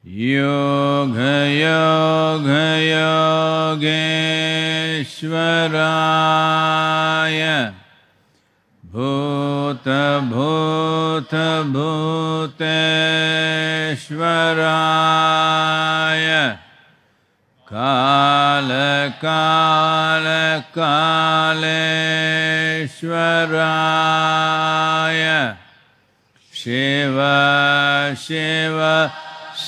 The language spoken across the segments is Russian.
योगयोगयोगे राय भूत भूत भूत श्वराय कालकालकालश्वराय शेव शेव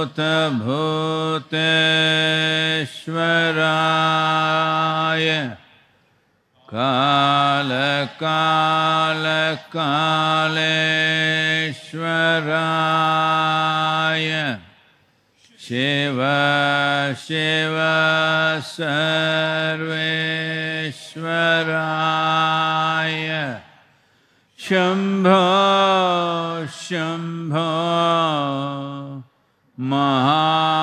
भूत काल भूतभूतेश्वराय कालकालकालेश्वराय शिव शिव सर्वेश्वराय शम्भो शम्भो महा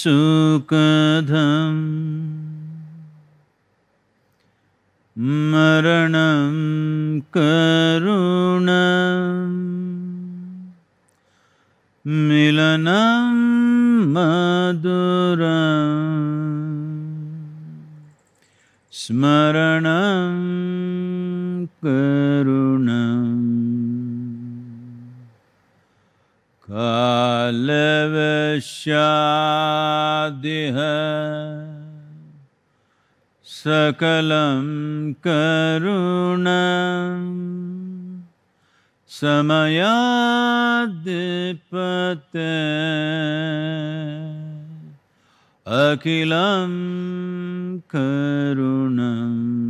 सुकधम् सकलं करुण समयाधिपते अखिलं करुणम्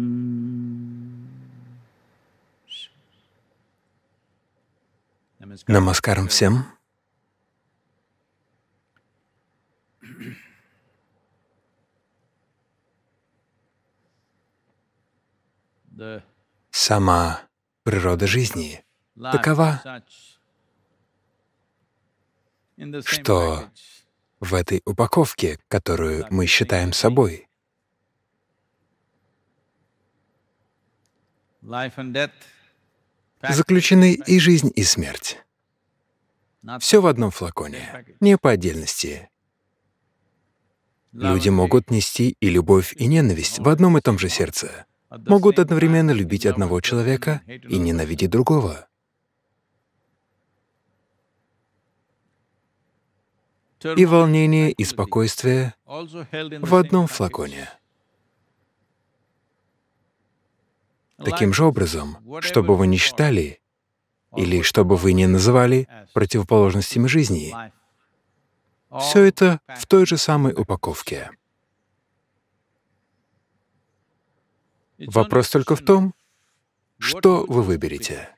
Намаскарам всем. сама природа жизни такова, что в этой упаковке, которую мы считаем собой, заключены и жизнь, и смерть. Все в одном флаконе, не по отдельности. Люди могут нести и любовь, и ненависть в одном и том же сердце могут одновременно любить одного человека и ненавидеть другого. И волнение, и спокойствие в одном флаконе. Таким же образом, что бы вы ни считали, или что бы вы ни называли противоположностями жизни, все это в той же самой упаковке. Вопрос только в том, что вы выберете.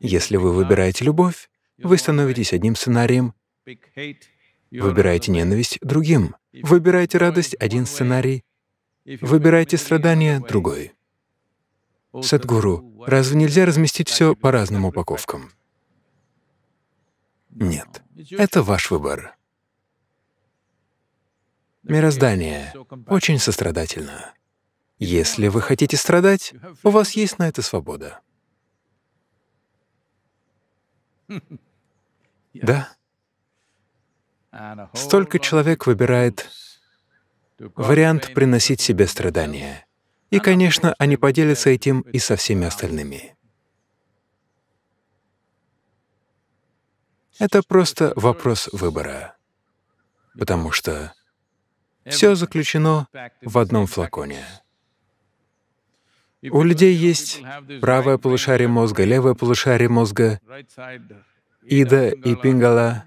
Если вы выбираете любовь, вы становитесь одним сценарием, выбираете ненависть — другим, выбираете радость — один сценарий, выбираете страдания — другой. Садгуру, разве нельзя разместить все по разным упаковкам? Нет, это ваш выбор. Мироздание очень сострадательно. Если вы хотите страдать, у вас есть на это свобода. Да. Столько человек выбирает вариант приносить себе страдания. И, конечно, они поделятся этим и со всеми остальными. Это просто вопрос выбора. Потому что все заключено в одном флаконе. У людей есть правое полушарие мозга, левое полушарие мозга, Ида и Пингала.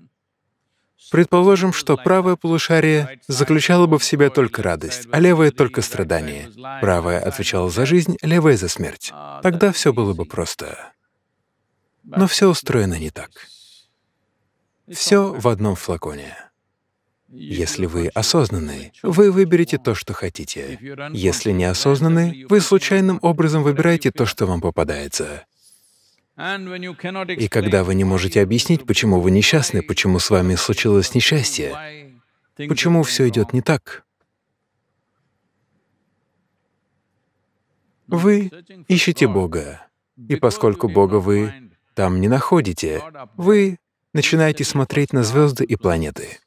Предположим, что правое полушарие заключало бы в себе только радость, а левое — только страдание. Правое отвечало за жизнь, левое — за смерть. Тогда все было бы просто. Но все устроено не так. Все в одном флаконе. Если вы осознанные, вы выберете то, что хотите. Если не осознаны, вы случайным образом выбираете то, что вам попадается. И когда вы не можете объяснить, почему вы несчастны, почему с вами случилось несчастье, почему все идет не так, вы ищете Бога. И поскольку Бога вы там не находите, вы начинаете смотреть на звезды и планеты.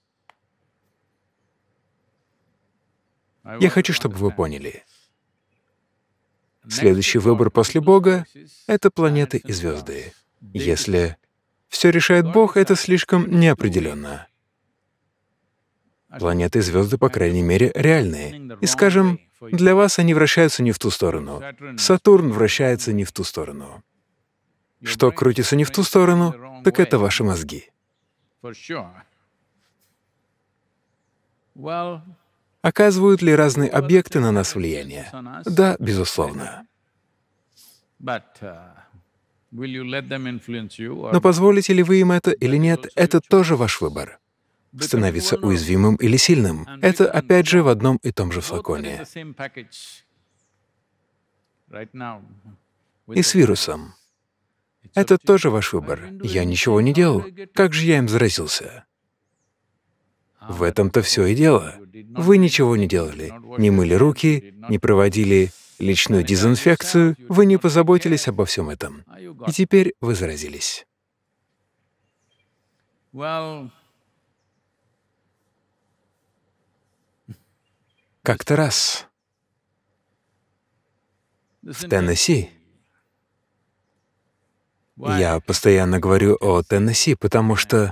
Я хочу, чтобы вы поняли. Следующий выбор после Бога — это планеты и звезды. Если все решает Бог, это слишком неопределенно. Планеты и звезды, по крайней мере, реальные. И, скажем, для вас они вращаются не в ту сторону. Сатурн вращается не в ту сторону. Что крутится не в ту сторону, так это ваши мозги. Оказывают ли разные объекты на нас влияние? Да, безусловно. Uh, Но позволите ли вы им это или нет, это тоже ваш выбор. Становиться уязвимым или сильным — это, опять же, в одном и том же флаконе. И с вирусом. Это тоже ваш выбор. Я ничего не делал. Как же я им заразился? В этом-то все и дело. Вы ничего не делали, не мыли руки, не проводили личную дезинфекцию, вы не позаботились обо всем этом. И теперь вы заразились. Как-то раз в Теннесси, я постоянно говорю о Теннесси, потому что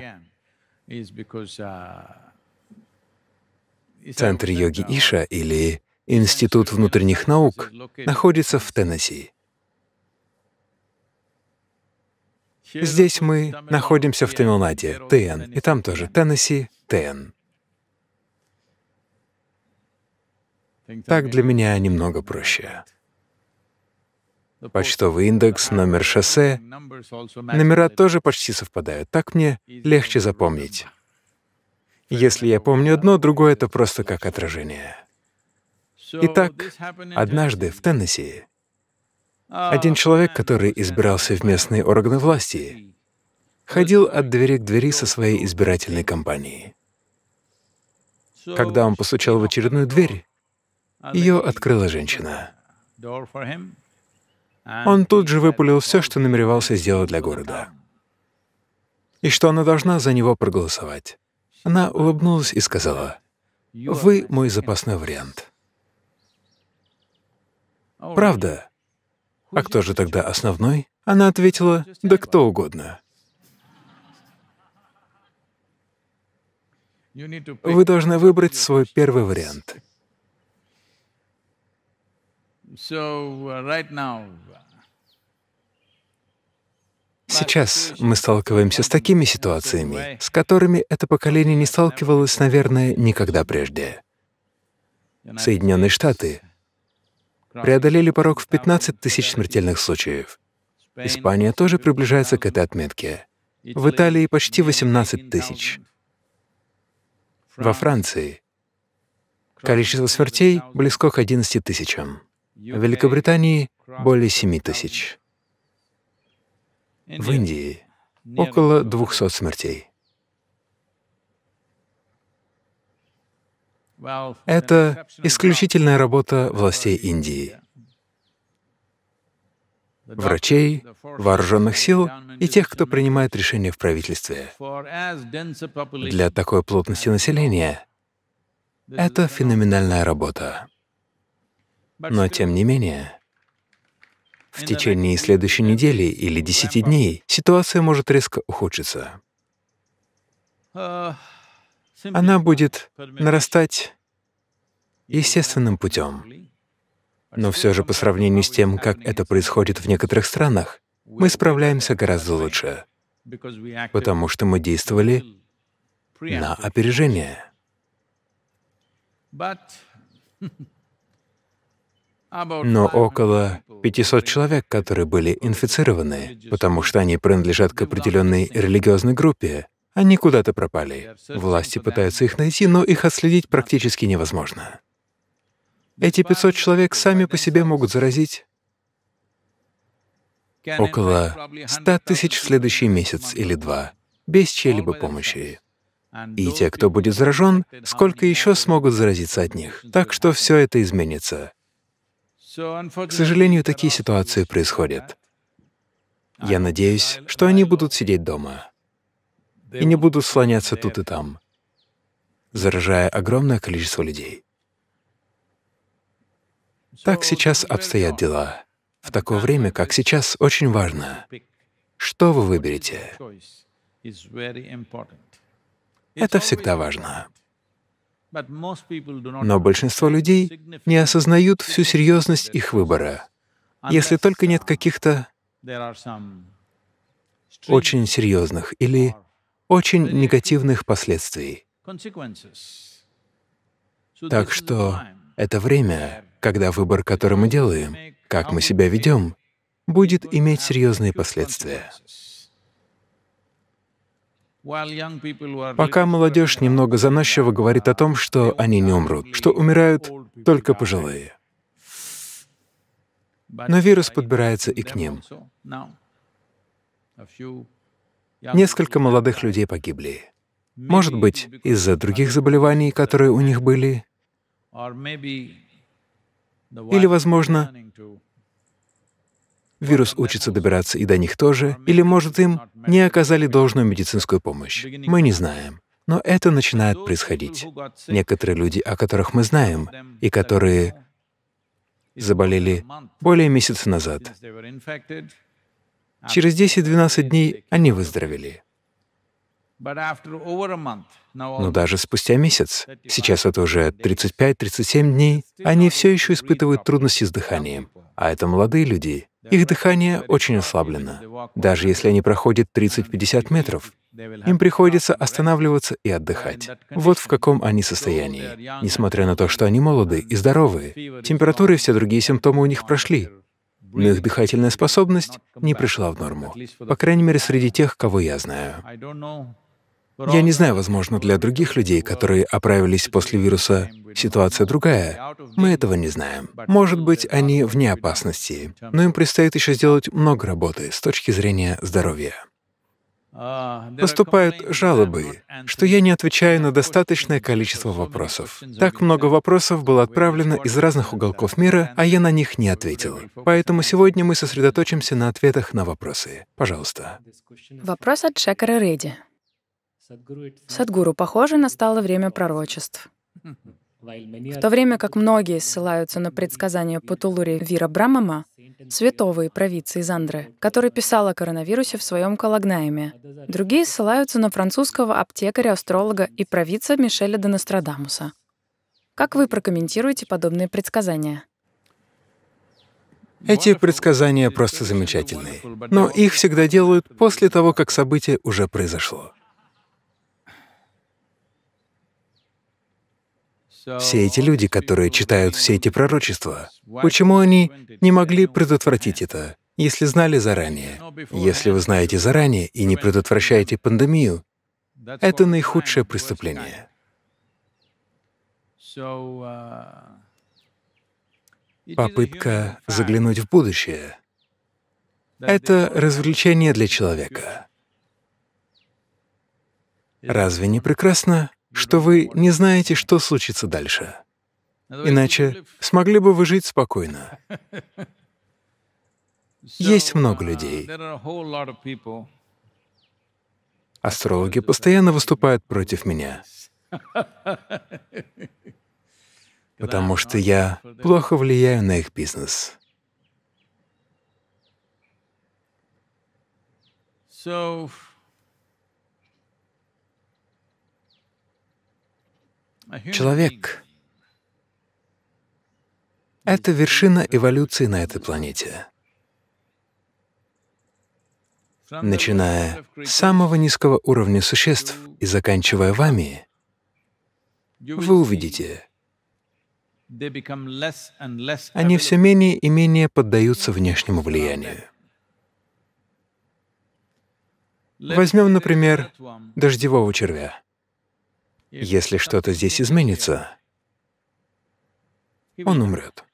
Центр йоги Иша или Институт внутренних наук находится в Теннесси. Здесь мы находимся в Тамилнаде, ТН, и там тоже Теннесси, ТН. Так для меня немного проще. Почтовый индекс, номер шоссе, номера тоже почти совпадают, так мне легче запомнить. Если я помню одно, другое — это просто как отражение. Итак, однажды в Теннесси а, один человек, который избирался в местные органы власти, ходил от двери к двери со своей избирательной кампанией. Когда он постучал в очередную дверь, ее открыла женщина. Он тут же выпулил все, что намеревался сделать для города, и что она должна за него проголосовать. Она улыбнулась и сказала, «Вы мой запасной вариант». «Правда? А кто же тогда основной?» Она ответила, «Да кто угодно». Вы должны выбрать свой первый вариант. So, uh, right now, Сейчас мы сталкиваемся с такими ситуациями, с которыми это поколение не сталкивалось, наверное, никогда прежде. Соединенные Штаты преодолели порог в 15 тысяч смертельных случаев. Испания тоже приближается к этой отметке. В Италии почти 18 тысяч. Во Франции количество смертей близко к 11 тысячам. В Великобритании — более 7 тысяч. В Индии около 200 смертей. Это исключительная работа властей Индии, врачей, вооруженных сил и тех, кто принимает решения в правительстве. Для такой плотности населения это феноменальная работа. Но тем не менее, в течение следующей недели или десяти дней ситуация может резко ухудшиться. Она будет нарастать естественным путем. Но все же по сравнению с тем, как это происходит в некоторых странах, мы справляемся гораздо лучше, потому что мы действовали на опережение. но около 500 человек, которые были инфицированы, потому что они принадлежат к определенной религиозной группе. Они куда-то пропали. Власти пытаются их найти, но их отследить практически невозможно. Эти 500 человек сами по себе могут заразить около 100 тысяч в следующий месяц или два, без чьей-либо помощи. И те, кто будет заражен, сколько еще смогут заразиться от них. Так что все это изменится. К сожалению, такие ситуации происходят. Я надеюсь, что они будут сидеть дома и не будут слоняться тут и там, заражая огромное количество людей. Так сейчас обстоят дела. В такое время, как сейчас, очень важно, что вы выберете. Это всегда важно. Но большинство людей не осознают всю серьезность их выбора, если только нет uh, каких-то очень серьезных или очень негативных последствий. Так что это время, когда выбор, который мы делаем, как мы себя ведем, будет иметь серьезные последствия. Пока молодежь немного заносчиво говорит о том, что они не умрут, что умирают только пожилые. Но вирус подбирается и к ним. Несколько молодых людей погибли. Может быть, из-за других заболеваний, которые у них uh, были, или, возможно, вирус учится добираться и до них тоже, или, может, им не оказали должную медицинскую помощь. Мы не знаем. Но это начинает происходить. Некоторые люди, о которых мы знаем, и которые заболели более месяца назад, через 10-12 дней они выздоровели. Но даже спустя месяц, сейчас это уже 35-37 дней, они все еще испытывают трудности с дыханием, а это молодые люди. Их дыхание очень ослаблено. Даже если они проходят 30-50 метров, им приходится останавливаться и отдыхать. Вот в каком они состоянии. Несмотря на то, что они молоды и здоровые, температуры и все другие симптомы у них прошли, но их дыхательная способность не пришла в норму. По крайней мере, среди тех, кого я знаю. Я не знаю, возможно, для других людей, которые оправились после вируса, ситуация другая. Мы этого не знаем. Может быть, они вне опасности, но им предстоит еще сделать много работы с точки зрения здоровья. Поступают жалобы, что я не отвечаю на достаточное количество вопросов. Так много вопросов было отправлено из разных уголков мира, а я на них не ответил. Поэтому сегодня мы сосредоточимся на ответах на вопросы. Пожалуйста. Вопрос от Шекара Реди. Садгуру, похоже, настало время пророчеств. В то время как многие ссылаются на предсказания Патулури Вира Брамама, святого и провидца из Андры, который писал о коронавирусе в своем Калагнайме, другие ссылаются на французского аптекаря, астролога и провидца Мишеля де Нострадамуса. Как вы прокомментируете подобные предсказания? Эти предсказания просто замечательные, но их всегда делают после того, как событие уже произошло. все эти люди, которые читают все эти пророчества, почему они не могли предотвратить это, если знали заранее? Если вы знаете заранее и не предотвращаете пандемию, это наихудшее преступление. Попытка заглянуть в будущее — это развлечение для человека. Разве не прекрасно? что вы не знаете, что случится дальше. Иначе смогли бы вы жить спокойно. Есть много людей. Астрологи постоянно выступают против меня, потому что я плохо влияю на их бизнес. So Человек — это вершина эволюции на этой планете. Начиная с самого низкого уровня существ и заканчивая вами, вы увидите, они все менее и менее поддаются внешнему влиянию. Возьмем, например, дождевого червя. Если что-то здесь изменится, он умрет.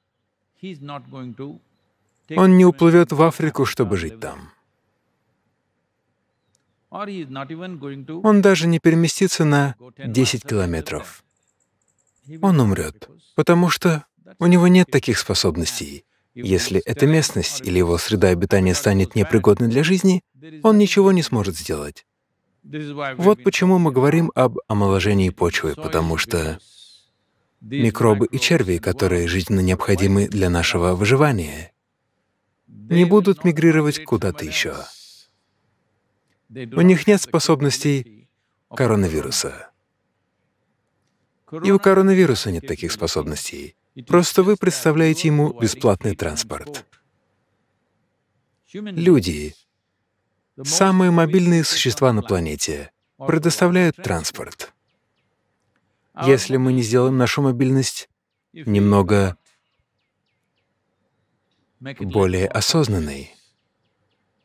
Он не уплывет в Африку, чтобы жить там. Он даже не переместится на 10 километров. Он умрет, потому что у него нет таких способностей. Если эта местность или его среда обитания станет непригодной для жизни, он ничего не сможет сделать. Вот почему мы говорим об омоложении почвы, потому что микробы и черви, которые жизненно необходимы для нашего выживания, не будут мигрировать куда-то еще. У них нет способностей коронавируса. И у коронавируса нет таких способностей. Просто вы представляете ему бесплатный транспорт. Люди Самые мобильные существа на планете предоставляют транспорт. Если мы не сделаем нашу мобильность немного более осознанной,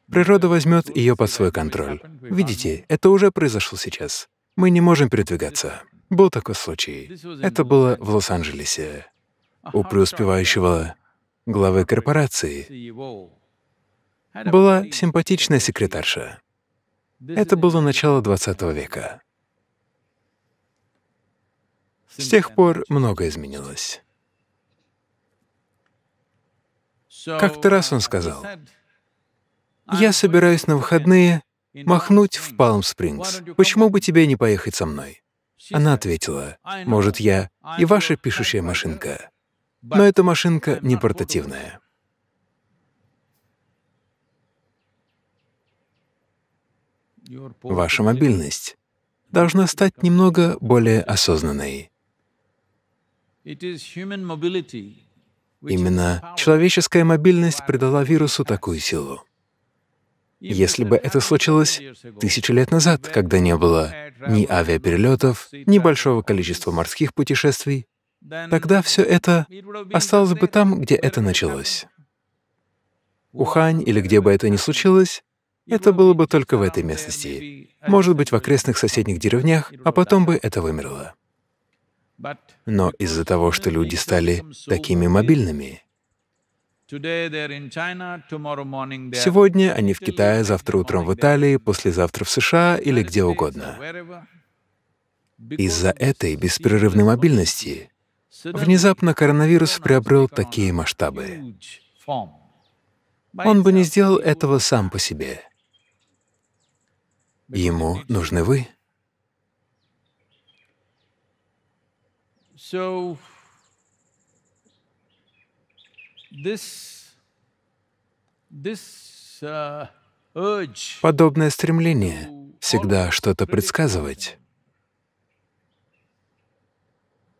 природа возьмет ее под свой контроль. Видите, это уже произошло сейчас. Мы не можем передвигаться. Был такой случай. Это было в Лос-Анджелесе. У преуспевающего главы корпорации была симпатичная секретарша. Это было начало 20 века. С тех пор многое изменилось. Как-то раз он сказал, «Я собираюсь на выходные махнуть в Палм-Спрингс. Почему бы тебе не поехать со мной?» Она ответила, «Может, я и ваша пишущая машинка, но эта машинка не портативная». Ваша мобильность должна стать немного более осознанной. Именно человеческая мобильность придала вирусу такую силу. Если бы это случилось тысячи лет назад, когда не было ни авиаперелетов, ни большого количества морских путешествий, тогда все это осталось бы там, где это началось. Ухань или где бы это ни случилось, это было бы только в этой местности, может быть, в окрестных соседних деревнях, а потом бы это вымерло. Но из-за того, что люди стали такими мобильными, сегодня они в Китае, завтра утром в Италии, послезавтра в США или где угодно. Из-за этой беспрерывной мобильности внезапно коронавирус приобрел такие масштабы. Он бы не сделал этого сам по себе. Ему нужны вы. Uh, Подобное стремление всегда что-то предсказывать.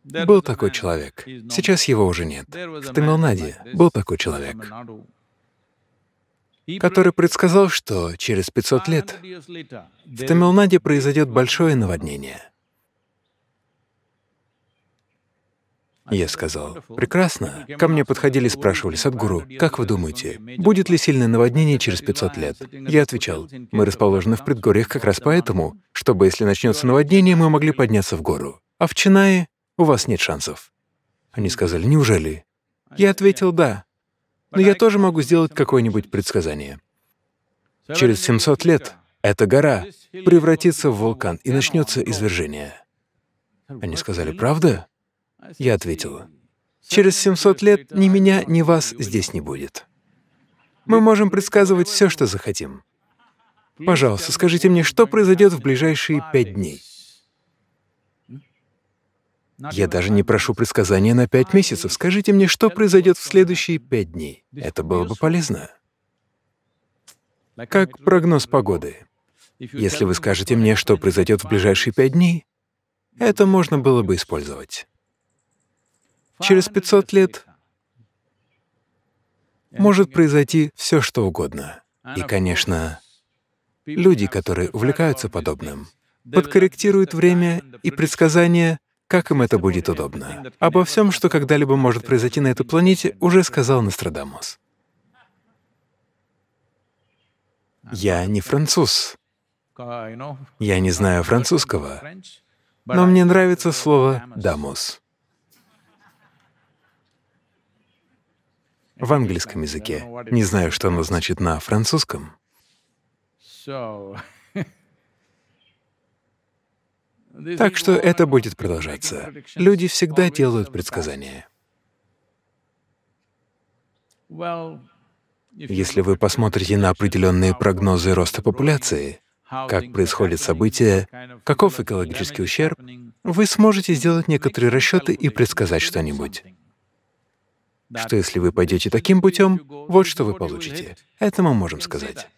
Был такой человек. Сейчас его уже нет. В Тамилнаде был такой человек который предсказал, что через 500 лет в Тамилнаде произойдет большое наводнение. Я сказал, «Прекрасно». Ко мне подходили и спрашивали, «Садгуру, как вы думаете, будет ли сильное наводнение через 500 лет?» Я отвечал, «Мы расположены в предгорьях как раз поэтому, чтобы, если начнется наводнение, мы могли подняться в гору. А в Чинае у вас нет шансов». Они сказали, «Неужели?» Я ответил, «Да» но я тоже могу сделать какое-нибудь предсказание. Через 700 лет эта гора превратится в вулкан и начнется извержение. Они сказали, правда? Я ответил: через 700 лет ни меня, ни вас здесь не будет. Мы можем предсказывать все, что захотим. Пожалуйста, скажите мне, что произойдет в ближайшие пять дней. Я даже не прошу предсказания на пять месяцев. Скажите мне, что произойдет в следующие пять дней. Это было бы полезно. Как прогноз погоды. Если вы скажете мне, что произойдет в ближайшие пять дней, это можно было бы использовать. Через 500 лет может произойти все, что угодно. И, конечно, люди, которые увлекаются подобным, подкорректируют время и предсказания как им это будет удобно. Обо всем, что когда-либо может произойти на этой планете, уже сказал Нострадамус. Я не француз. Я не знаю французского, но мне нравится слово «дамус». В английском языке. Не знаю, что оно значит на французском. Так что это будет продолжаться. Люди всегда делают предсказания. Если вы посмотрите на определенные прогнозы роста популяции, как происходит событие, каков экологический ущерб, вы сможете сделать некоторые расчеты и предсказать что-нибудь. Что если вы пойдете таким путем, вот что вы получите. Это мы можем сказать.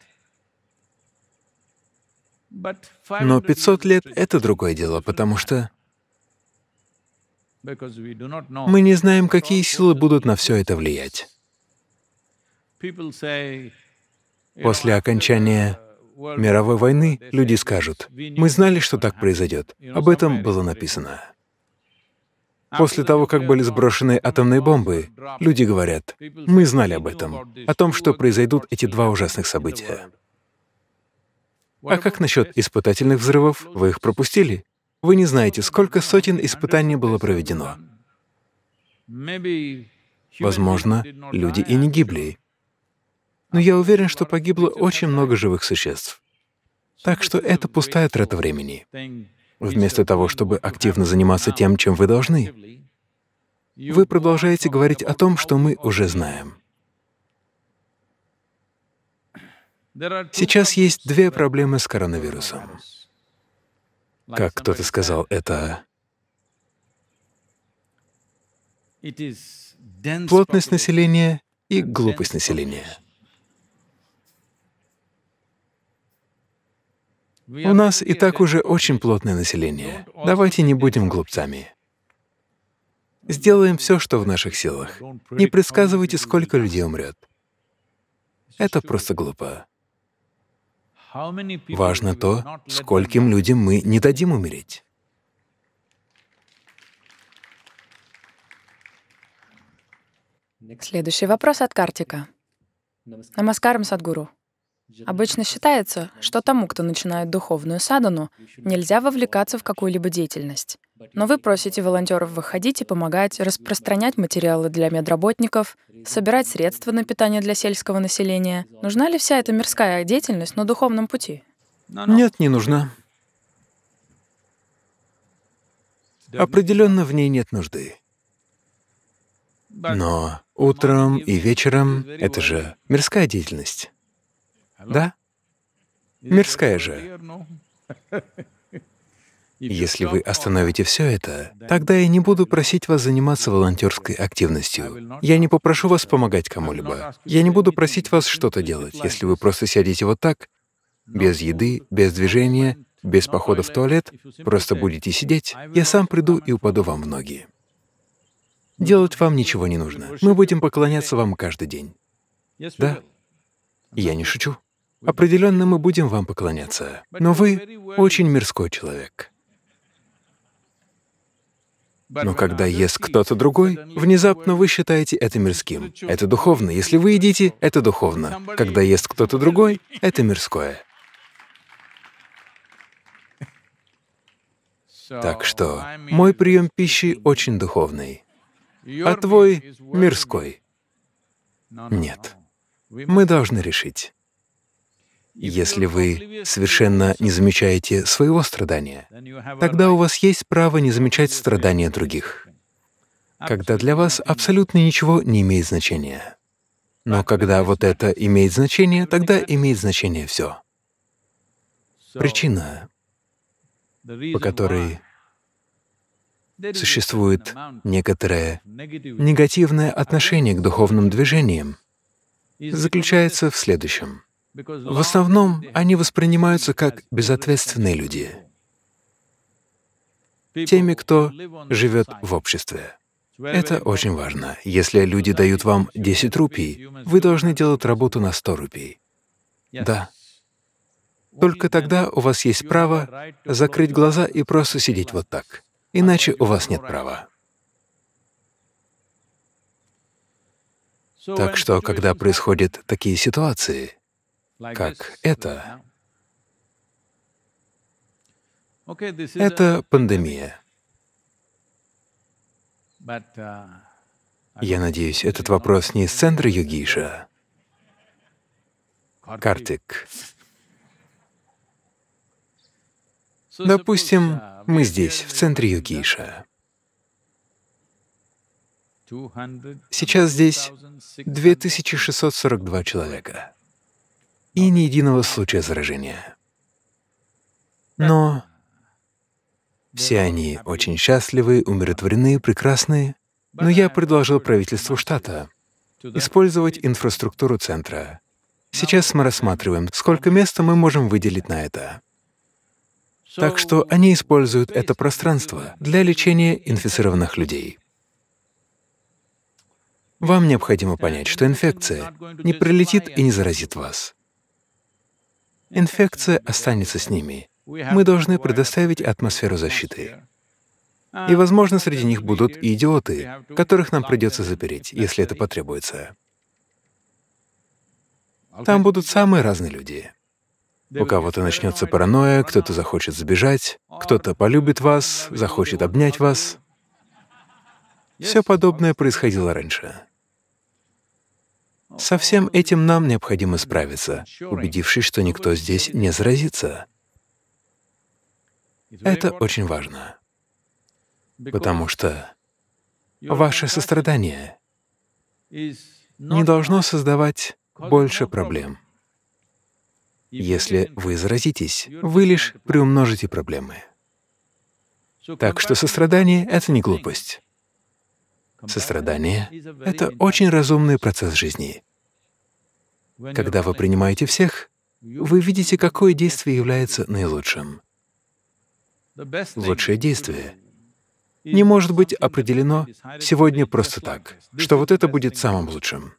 Но 500 лет — это другое дело, потому что мы не знаем, какие силы будут на все это влиять. После окончания uh, мировой войны люди скажут, мы знали, что так произойдет. Об этом было написано. После того, как были oh, сброшены атомные бомбы, люди говорят, мы знали об этом, о том, что произойдут эти два ужасных события. А как насчет испытательных взрывов? Вы их пропустили? Вы не знаете, сколько сотен испытаний было проведено. Возможно, люди и не гибли. Но я уверен, что погибло очень много живых существ. Так что это пустая трата времени. Вместо того, чтобы активно заниматься тем, чем вы должны, вы продолжаете говорить о том, что мы уже знаем. Сейчас есть две проблемы с коронавирусом. Как кто-то сказал, это плотность населения и глупость населения. У нас и так уже очень плотное население. Давайте не будем глупцами. Сделаем все, что в наших силах. Не предсказывайте, сколько людей умрет. Это просто глупо. Важно то, скольким людям мы не дадим умереть. Следующий вопрос от Картика. Намаскарам, Садгуру. Обычно считается, что тому, кто начинает духовную садану, нельзя вовлекаться в какую-либо деятельность. Но вы просите волонтеров выходить и помогать, распространять материалы для медработников, собирать средства на питание для сельского населения. Нужна ли вся эта мирская деятельность на духовном пути? Нет, не нужна. Определенно в ней нет нужды. Но утром и вечером — это же мирская деятельность. Да? Мирская же. Если вы остановите все это, тогда я не буду просить вас заниматься волонтерской активностью. Я не попрошу вас помогать кому-либо. Я не буду просить вас что-то делать, если вы просто сядете вот так, без еды, без движения, без похода в туалет, просто будете сидеть, я сам приду и упаду вам в ноги. Делать вам ничего не нужно. Мы будем поклоняться вам каждый день. Да, я не шучу. Определенно мы будем вам поклоняться. Но вы очень мирской человек. Но когда ест кто-то другой, внезапно вы считаете это мирским. Это духовно. Если вы едите, это духовно. Когда ест кто-то другой, это мирское. Так что мой прием пищи очень духовный, а твой — мирской. Нет. Мы должны решить. Если вы совершенно не замечаете своего страдания, тогда у вас есть право не замечать страдания других. Когда для вас абсолютно ничего не имеет значения. Но когда вот это имеет значение, тогда имеет значение все. Причина, по которой существует некоторое негативное отношение к духовным движениям, заключается в следующем — в основном они воспринимаются как безответственные люди, теми, кто живет в обществе. Это очень важно. Если люди дают вам 10 рупий, вы должны делать работу на 100 рупий. Да. Только тогда у вас есть право закрыть глаза и просто сидеть вот так. Иначе у вас нет права. Так что, когда происходят такие ситуации, как это. Это пандемия. Uh, Я надеюсь, этот вопрос не из центра Югиша. Картик. Допустим, uh, мы здесь, в центре Югиша. Сейчас здесь 2642 человека и ни единого случая заражения. Но все они очень счастливы, умиротворены, прекрасны, но я предложил правительству штата использовать инфраструктуру центра. Сейчас мы рассматриваем, сколько места мы можем выделить на это. Так что они используют это пространство для лечения инфицированных людей. Вам необходимо понять, что инфекция не прилетит и не заразит вас инфекция останется с ними. Мы должны предоставить атмосферу защиты. И, возможно, среди них будут и идиоты, которых нам придется запереть, если это потребуется. Там будут самые разные люди. У кого-то начнется паранойя, кто-то захочет сбежать, кто-то полюбит вас, захочет обнять вас. Все подобное происходило раньше. Со всем этим нам необходимо справиться, убедившись, что никто здесь не заразится. Это очень важно, потому что ваше сострадание не должно создавать больше проблем. Если вы заразитесь, вы лишь приумножите проблемы. Так что сострадание — это не глупость. Сострадание — это очень разумный процесс жизни. Когда вы принимаете всех, вы видите, какое действие является наилучшим. Лучшее действие не может быть определено сегодня просто так, что вот это будет самым лучшим.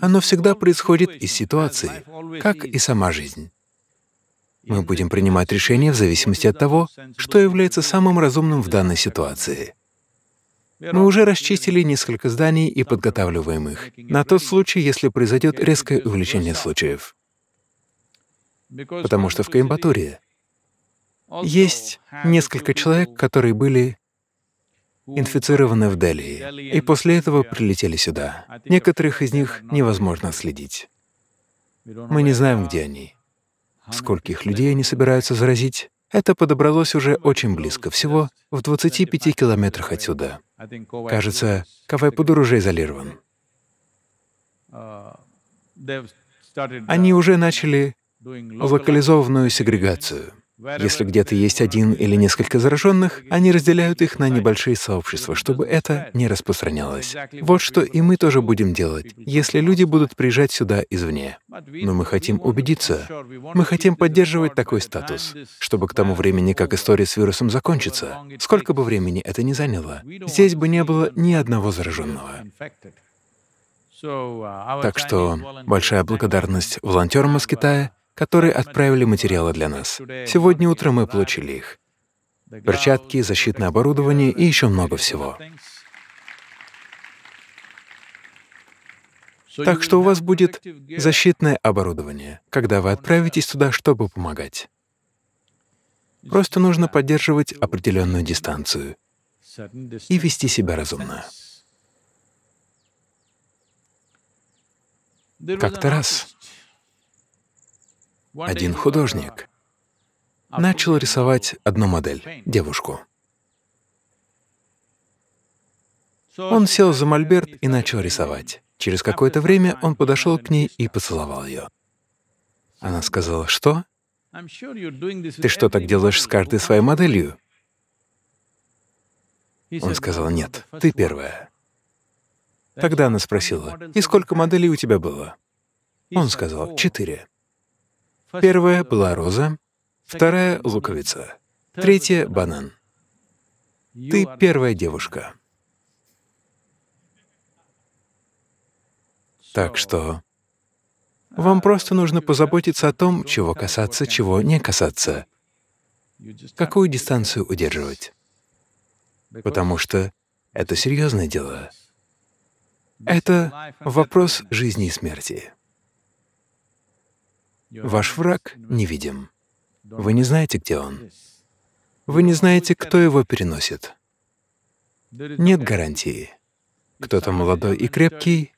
Оно всегда происходит из ситуации, как и сама жизнь. Мы будем принимать решения в зависимости от того, что является самым разумным в данной ситуации — мы уже расчистили несколько зданий и подготавливаем их, на тот случай, если произойдет резкое увеличение случаев. Потому что в Коимбатуре есть несколько человек, которые были инфицированы в Дели, и после этого прилетели сюда. Некоторых из них невозможно следить. Мы не знаем, где они, скольких людей они собираются заразить. Это подобралось уже очень близко, всего в 25 километрах отсюда. Кажется, Кавайпудур уже изолирован. Они уже начали локализованную сегрегацию. Если где-то есть один или несколько зараженных, они разделяют их на небольшие сообщества, чтобы это не распространялось. Вот что и мы тоже будем делать, если люди будут приезжать сюда извне. Но мы хотим убедиться, мы хотим поддерживать такой статус, чтобы к тому времени, как история с вирусом закончится, сколько бы времени это ни заняло, здесь бы не было ни одного зараженного. Uh, так что большая благодарность волонтерам из Китая которые отправили материалы для нас. Сегодня утром мы получили их. Перчатки, защитное оборудование и еще много всего. Так что у вас будет защитное оборудование, когда вы отправитесь туда, чтобы помогать. Просто нужно поддерживать определенную дистанцию и вести себя разумно. Как-то раз один художник начал рисовать одну модель — девушку. Он сел за мольберт и начал рисовать. Через какое-то время он подошел к ней и поцеловал ее. Она сказала, «Что? Ты что, так делаешь с каждой своей моделью?» Он сказал, «Нет, ты первая». Тогда она спросила, «И сколько моделей у тебя было?» Он сказал, «Четыре». Первая была роза, вторая — луковица, третья — банан. Ты первая девушка. Так что вам просто нужно позаботиться о том, чего касаться, чего не касаться, какую дистанцию удерживать. Потому что это серьезное дело. Это вопрос жизни и смерти. Ваш враг невидим. Вы не знаете, где он. Вы не знаете, кто его переносит. Нет гарантии. Кто-то молодой и крепкий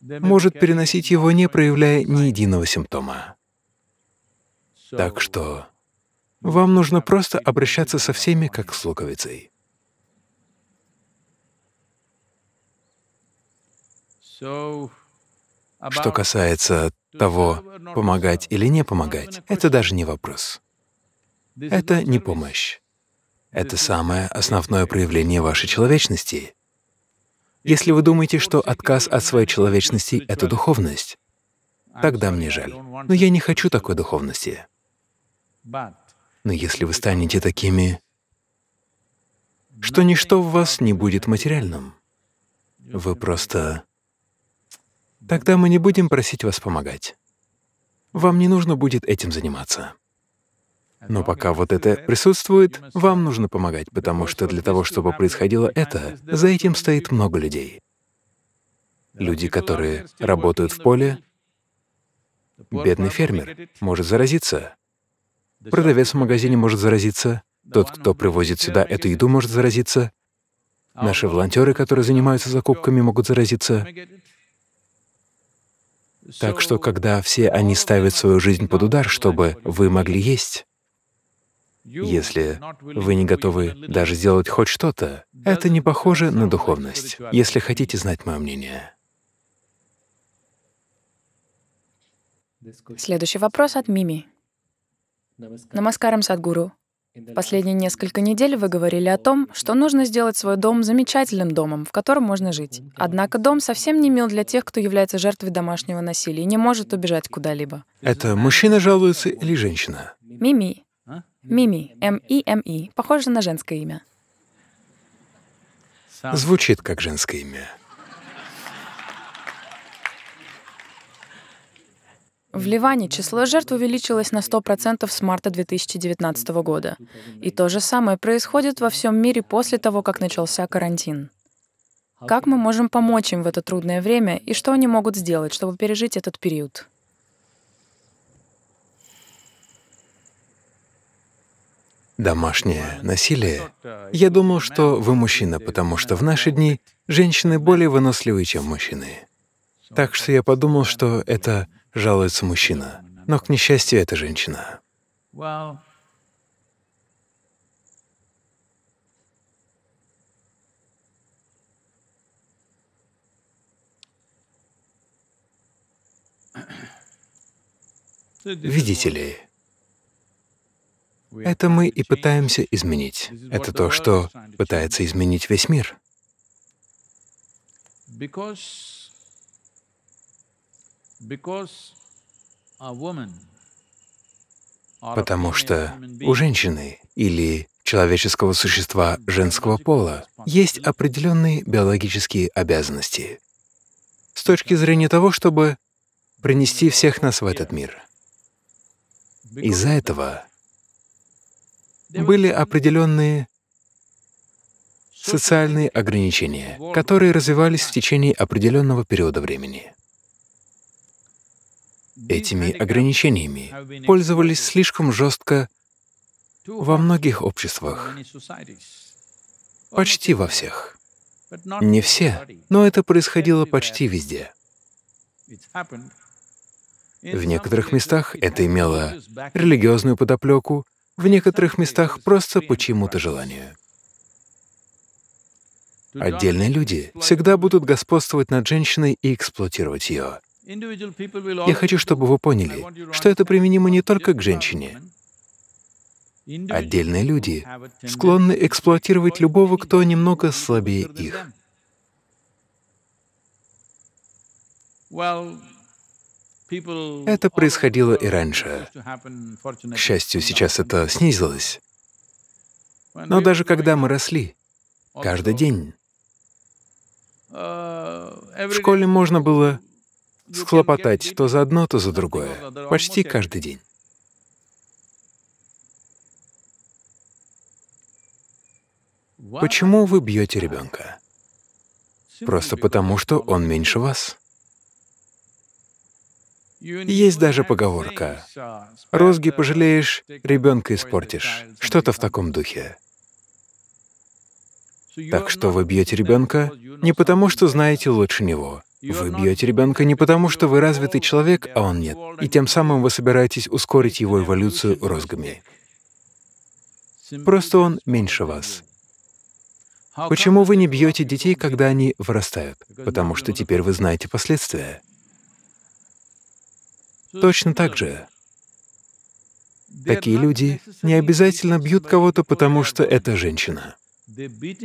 может переносить его, не проявляя ни единого симптома. Так что вам нужно просто обращаться со всеми, как с луковицей. Что касается того, помогать или не помогать, это даже не вопрос. Это не помощь. Это самое основное проявление вашей человечности. Если вы думаете, что отказ от своей человечности — это духовность, тогда мне жаль. Но я не хочу такой духовности. Но если вы станете такими, что ничто в вас не будет материальным, вы просто Тогда мы не будем просить вас помогать. Вам не нужно будет этим заниматься. Но пока вот это присутствует, вам нужно помогать, потому что для того, чтобы происходило это, за этим стоит много людей. Люди, которые работают в поле, бедный фермер может заразиться, продавец в магазине может заразиться, тот, кто привозит сюда эту еду, может заразиться, наши волонтеры, которые занимаются закупками, могут заразиться. Так что, когда все они ставят свою жизнь под удар, чтобы вы могли есть, если вы не готовы даже сделать хоть что-то, это не похоже на духовность, если хотите знать мое мнение. Следующий вопрос от Мими. Намаскарам, Садгуру. Последние несколько недель вы говорили о том, что нужно сделать свой дом замечательным домом, в котором можно жить. Однако дом совсем не мил для тех, кто является жертвой домашнего насилия и не может убежать куда-либо. Это мужчина жалуется или женщина? Мими. А? Мими. М-И-М-И. Похоже на женское имя. Звучит как женское имя. В Ливане число жертв увеличилось на 100% с марта 2019 года. И то же самое происходит во всем мире после того, как начался карантин. Как мы можем помочь им в это трудное время и что они могут сделать, чтобы пережить этот период? Домашнее насилие. Я думал, что вы мужчина, потому что в наши дни женщины более выносливы, чем мужчины. Так что я подумал, что это жалуется мужчина. Но, к несчастью, это женщина. Видите ли, это мы и пытаемся изменить. Это то, что пытается изменить весь мир. Потому что у женщины или человеческого существа женского пола есть определенные биологические обязанности с точки зрения того, чтобы принести всех нас в этот мир. Из-за этого были определенные социальные ограничения, которые развивались в течение определенного периода времени этими ограничениями пользовались слишком жестко во многих обществах, почти во всех. Не все, но это происходило почти везде. В некоторых местах это имело религиозную подоплеку, в некоторых местах просто почему-то желанию. Отдельные люди всегда будут господствовать над женщиной и эксплуатировать ее. Я хочу, чтобы вы поняли, что это применимо не только к женщине. Отдельные люди склонны эксплуатировать любого, кто немного слабее их. Это происходило uh, и раньше. К счастью, сейчас это снизилось. Но даже когда мы росли, каждый день uh, в школе можно было схлопотать то за одно, то за другое, почти каждый день. Почему вы бьете ребенка? Просто потому, что он меньше вас. Есть даже поговорка «Розги пожалеешь, ребенка испортишь». Что-то в таком духе. Так что вы бьете ребенка не потому, что знаете лучше него, вы бьете ребенка не потому, что вы развитый человек, а он нет, и тем самым вы собираетесь ускорить его эволюцию розгами. Просто он меньше вас. Почему вы не бьете детей, когда они вырастают? Потому что теперь вы знаете последствия. Точно так же. Такие люди не обязательно бьют кого-то, потому что это женщина.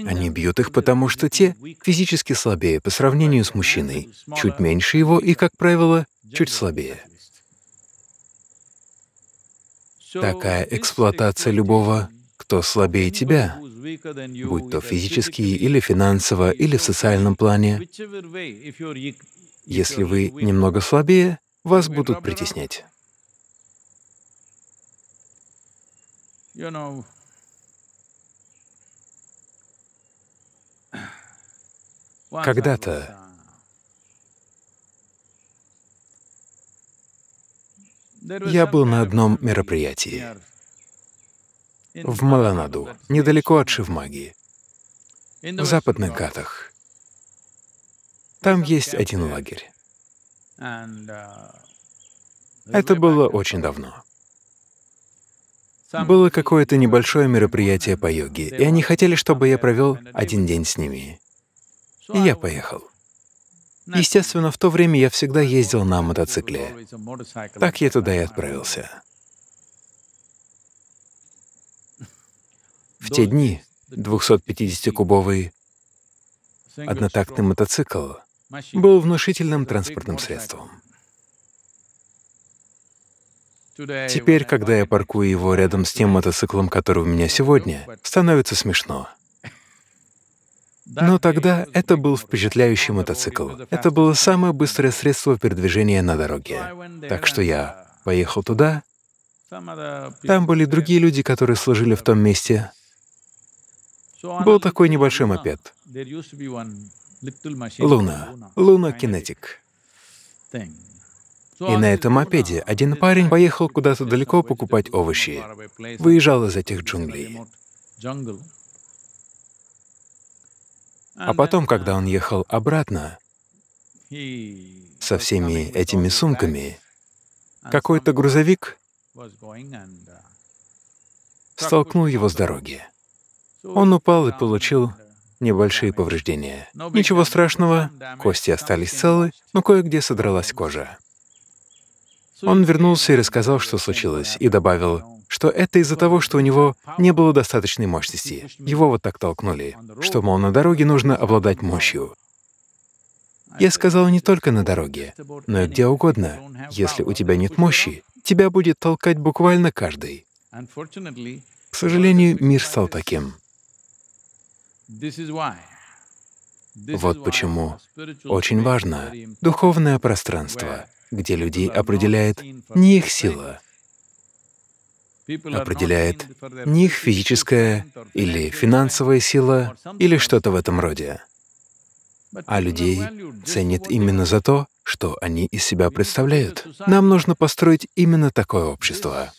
Они бьют их, потому что те физически слабее по сравнению с мужчиной, чуть меньше его и, как правило, чуть слабее. Такая эксплуатация любого, кто слабее тебя, будь то физически или финансово, или в социальном плане, если вы немного слабее, вас будут притеснять. Когда-то я был на одном мероприятии в Маланаду, недалеко от Шивмаги, в западных Гатах. Там есть один лагерь. Это было очень давно. Было какое-то небольшое мероприятие по йоге, и они хотели, чтобы я провел один день с ними. И я поехал. Естественно, в то время я всегда ездил на мотоцикле. Так я туда и отправился. В те дни 250-кубовый однотактный мотоцикл был внушительным транспортным средством. Теперь, когда я паркую его рядом с тем мотоциклом, который у меня сегодня, становится смешно. Но тогда это был впечатляющий мотоцикл. Это было самое быстрое средство передвижения на дороге. Так что я поехал туда. Там были другие люди, которые служили в том месте. Был такой небольшой мопед. Луна. Луна Кинетик. И на этом мопеде один парень поехал куда-то далеко покупать овощи. Выезжал из этих джунглей. А потом, когда он ехал обратно со всеми этими сумками, какой-то грузовик uh, столкнул его с дороги. Он упал и получил небольшие повреждения. Ничего страшного, кости остались целы, но кое-где содралась кожа. Он вернулся и рассказал, что случилось, и добавил, что это из-за того, что у него не было достаточной мощности. Его вот так толкнули, что, мол, на дороге нужно обладать мощью. Я сказал не только на дороге, но и где угодно. Если у тебя нет мощи, тебя будет толкать буквально каждый. К сожалению, мир стал таким. Вот почему очень важно духовное пространство, где людей определяет не их сила, определяет не их физическая или финансовая сила или что-то в этом роде, а людей ценит именно за то, что они из себя представляют. Нам нужно построить именно такое общество.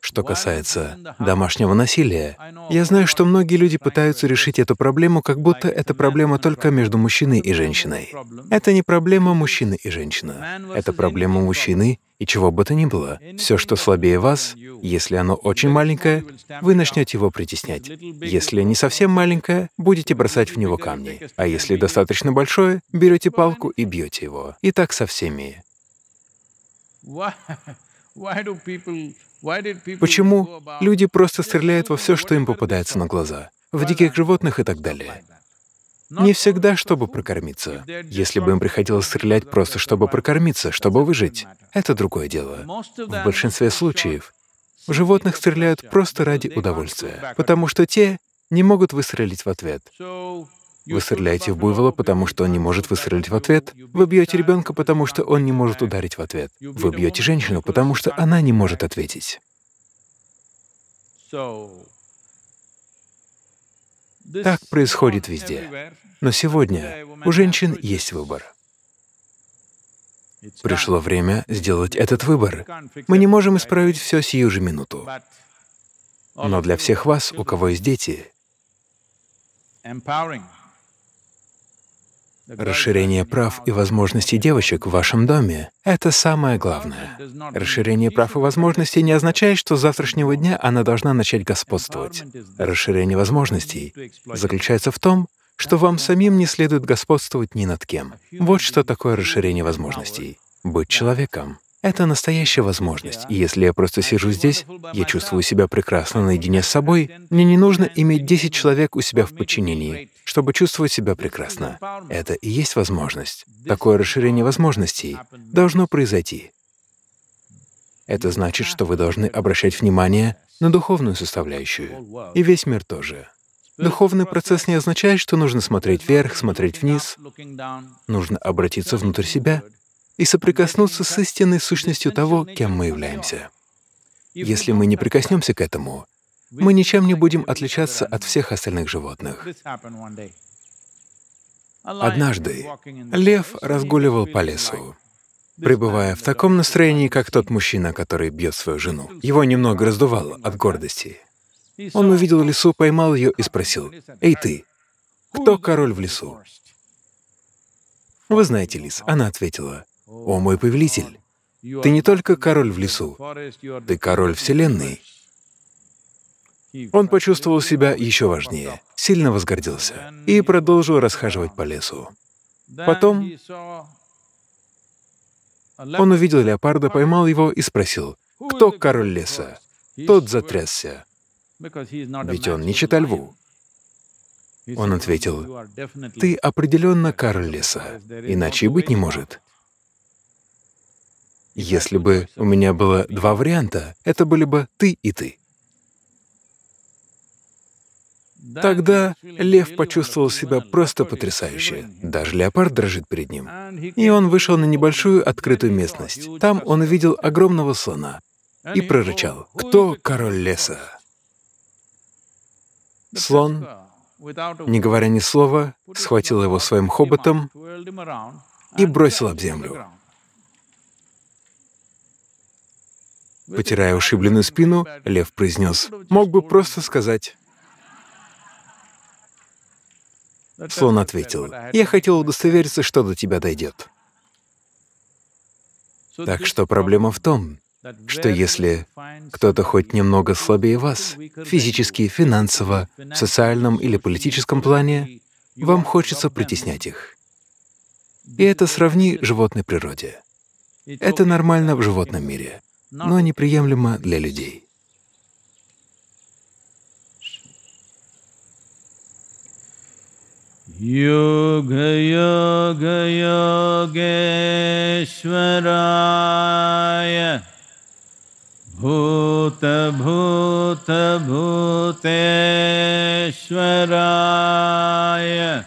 Что касается домашнего насилия, я знаю, что многие люди пытаются решить эту проблему, как будто это проблема только между мужчиной и женщиной. Это не проблема мужчины и женщины. Это проблема мужчины и чего бы то ни было. Все, что слабее вас, если оно очень маленькое, вы начнете его притеснять. Если не совсем маленькое, будете бросать в него камни. А если достаточно большое, берете палку и бьете его. И так со всеми. Почему люди просто стреляют во все, что им попадается на глаза, в диких животных и так далее? Не всегда, чтобы прокормиться. Если бы им приходилось стрелять просто, чтобы прокормиться, чтобы выжить, это другое дело. В большинстве случаев животных стреляют просто ради удовольствия, потому что те не могут выстрелить в ответ. Вы стреляете в буйвола, потому что он не может выстрелить в ответ. Вы бьете ребенка, потому что он не может ударить в ответ. Вы бьете женщину, потому что она не может ответить. Так происходит везде. Но сегодня у женщин есть выбор. Пришло время сделать этот выбор. Мы не можем исправить все сию же минуту. Но для всех вас, у кого есть дети, Расширение прав и возможностей девочек в вашем доме — это самое главное. Расширение прав и возможностей не означает, что с завтрашнего дня она должна начать господствовать. Расширение возможностей заключается в том, что вам самим не следует господствовать ни над кем. Вот что такое расширение возможностей — быть человеком. Это настоящая возможность. И если я просто сижу здесь, я чувствую себя прекрасно наедине с собой, мне не нужно иметь 10 человек у себя в подчинении, чтобы чувствовать себя прекрасно. Это и есть возможность. Такое расширение возможностей должно произойти. Это значит, что вы должны обращать внимание на духовную составляющую. И весь мир тоже. Духовный процесс не означает, что нужно смотреть вверх, смотреть вниз. Нужно обратиться внутрь себя и соприкоснуться с истинной сущностью того, кем мы являемся. Если мы не прикоснемся к этому, мы ничем не будем отличаться от всех остальных животных. Однажды лев разгуливал по лесу, пребывая в таком настроении, как тот мужчина, который бьет свою жену. Его немного раздувало от гордости. Он увидел лису, поймал ее и спросил, «Эй ты, кто король в лесу?» «Вы знаете, лис», — она ответила, «О мой повелитель, ты не только король в лесу, ты король вселенной». Он почувствовал себя еще важнее, сильно возгордился и продолжил расхаживать по лесу. Потом он увидел леопарда, поймал его и спросил, кто король леса? Тот затрясся, ведь он не читал льву. Он ответил, «Ты определенно король леса, иначе и быть не может. Если бы у меня было два варианта, это были бы ты и ты. Тогда лев почувствовал себя просто потрясающе. Даже леопард дрожит перед ним. И он вышел на небольшую открытую местность. Там он увидел огромного слона и прорычал «Кто король леса?» Слон, не говоря ни слова, схватил его своим хоботом и бросил об землю. Потирая ушибленную спину, Лев произнес, «Мог бы просто сказать». Слон ответил, «Я хотел удостовериться, что до тебя дойдет». Так что проблема в том, что если кто-то хоть немного слабее вас, физически, финансово, в социальном или политическом плане, вам хочется притеснять их. И это сравни животной природе. Это нормально в животном мире но неприемлемо для людей. Йога-йога-йогешварая Bhuta-bhuta-bhuteshwaraya